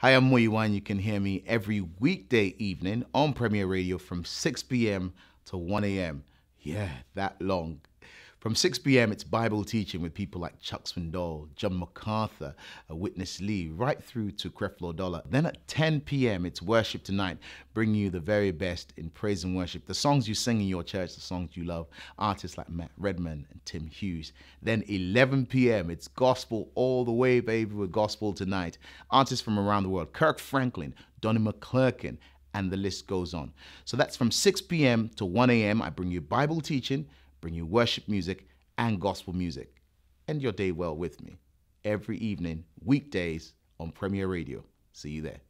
Hi, I'm Moyuan. You can hear me every weekday evening on Premier Radio from 6 p.m. to 1 a.m. Yeah, that long. From 6 p.m., it's Bible teaching with people like Chuck Swindoll, John MacArthur, uh, Witness Lee, right through to Creflo Dollar. Then at 10 p.m., it's worship tonight, bringing you the very best in praise and worship. The songs you sing in your church, the songs you love, artists like Matt Redman and Tim Hughes. Then 11 p.m., it's gospel all the way, baby, with gospel tonight. Artists from around the world, Kirk Franklin, Donnie McClurkin, and the list goes on. So that's from 6 p.m. to 1 a.m. I bring you Bible teaching, bring you worship music and gospel music. End your day well with me every evening, weekdays on Premier Radio. See you there.